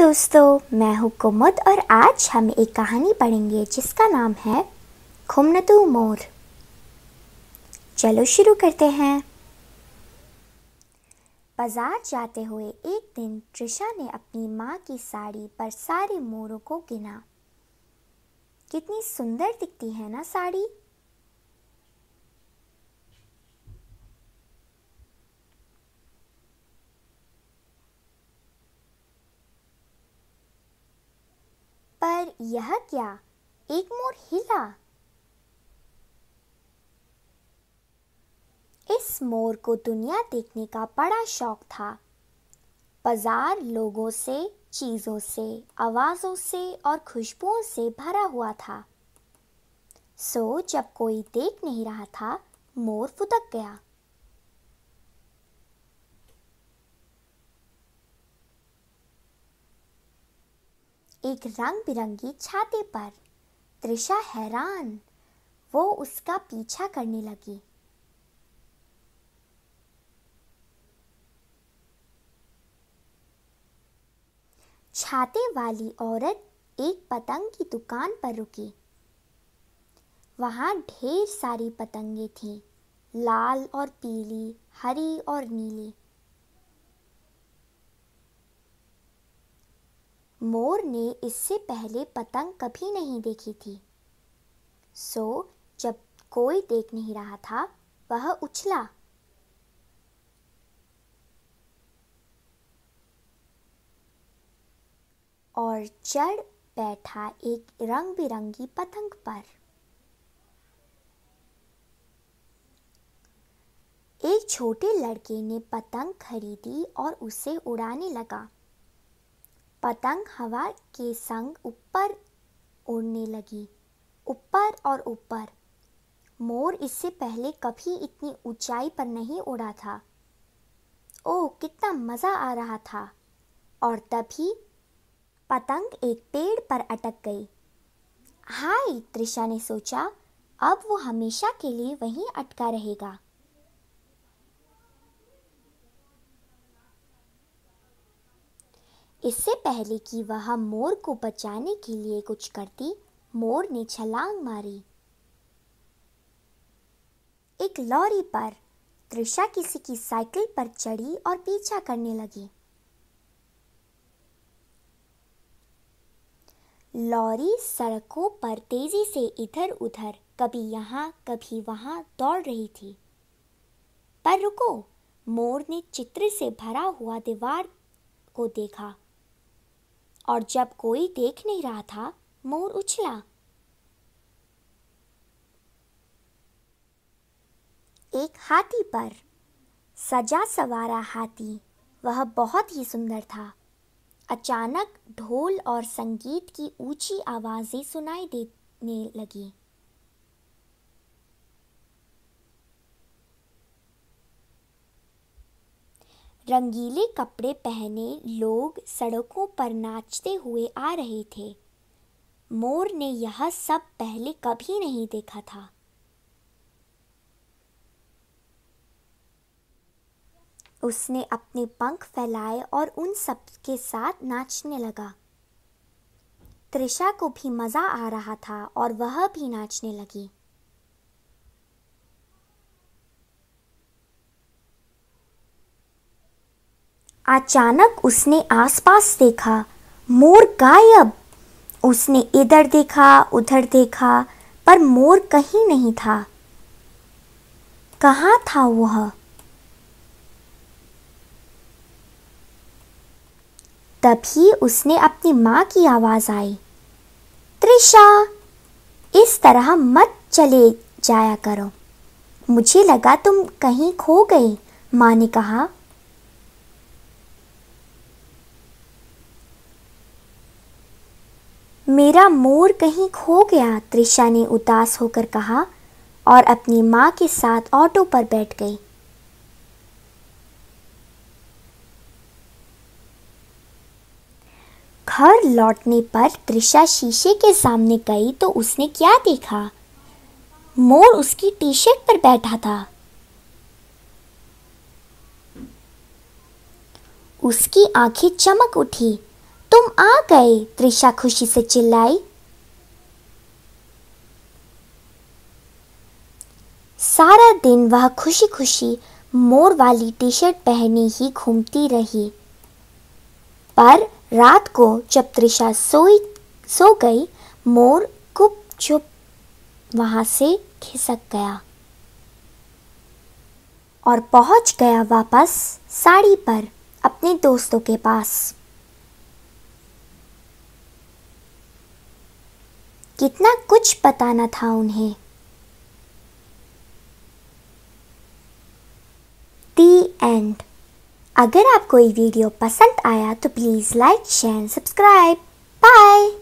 दोस्तों मैं हूँ कुमुद और आज हम एक कहानी पढ़ेंगे जिसका नाम है खुमनतु मोर चलो शुरू करते हैं बाजार जाते हुए एक दिन त्रिशा ने अपनी माँ की साड़ी पर सारे मोरों को गिना कितनी सुंदर दिखती है ना साड़ी यह क्या एक मोर हिला इस मोर को दुनिया देखने का बड़ा शौक था बाजार लोगों से चीज़ों से आवाज़ों से और खुशबुओं से भरा हुआ था सो जब कोई देख नहीं रहा था मोर फुदक गया एक रंग बिरंगी छाते पर त्रिशा हैरान वो उसका पीछा करने लगी छाते वाली औरत एक पतंग की दुकान पर रुकी वहां ढेर सारी पतंगे थीं लाल और पीली हरी और नीली मोर ने इससे पहले पतंग कभी नहीं देखी थी सो जब कोई देख नहीं रहा था वह उछला और चढ़ बैठा एक रंग बिरंगी पतंग पर एक छोटे लड़के ने पतंग खरीदी और उसे उड़ाने लगा पतंग हवा के संग ऊपर उड़ने लगी ऊपर और ऊपर मोर इससे पहले कभी इतनी ऊंचाई पर नहीं उड़ा था ओ कितना मज़ा आ रहा था और तभी पतंग एक पेड़ पर अटक गई हाय त्रिशा ने सोचा अब वो हमेशा के लिए वहीं अटका रहेगा इससे पहले कि वह मोर को बचाने के लिए कुछ करती मोर ने छलांग मारी एक लॉरी पर त्रिशा किसी की साइकिल पर चढ़ी और पीछा करने लगी लॉरी सड़कों पर तेजी से इधर उधर कभी यहाँ कभी वहां दौड़ रही थी पर रुको मोर ने चित्र से भरा हुआ दीवार को देखा और जब कोई देख नहीं रहा था मोर उछला एक हाथी पर सजा सवारा हाथी वह बहुत ही सुंदर था अचानक ढोल और संगीत की ऊंची आवाज़ें सुनाई देने लगी रंगीले कपड़े पहने लोग सड़कों पर नाचते हुए आ रहे थे मोर ने यह सब पहले कभी नहीं देखा था उसने अपने पंख फैलाए और उन सब के साथ नाचने लगा त्रिशा को भी मज़ा आ रहा था और वह भी नाचने लगी अचानक उसने आसपास देखा मोर गायब उसने इधर देखा उधर देखा पर मोर कहीं नहीं था कहाँ था वह तभी उसने अपनी माँ की आवाज़ आई त्रिशा इस तरह मत चले जाया करो मुझे लगा तुम कहीं खो गए माँ ने कहा मेरा मोर कहीं खो गया त्रिशा ने उदास होकर कहा और अपनी माँ के साथ ऑटो पर बैठ गई घर लौटने पर त्रिशा शीशे के सामने गई तो उसने क्या देखा मोर उसकी टी शर्ट पर बैठा था उसकी आंखें चमक उठी तुम आ गए त्रिशा खुशी से चिल्लाई सारा दिन वह खुशी खुशी मोर वाली टी शर्ट पहने ही घूमती रही पर रात को जब त्रिशा सोई सो गई मोर गुप चुप वहाँ से खिसक गया और पहुंच गया वापस साड़ी पर अपने दोस्तों के पास कितना कुछ बताना था उन्हें दी एंड अगर आपको ये वीडियो पसंद आया तो please like share subscribe bye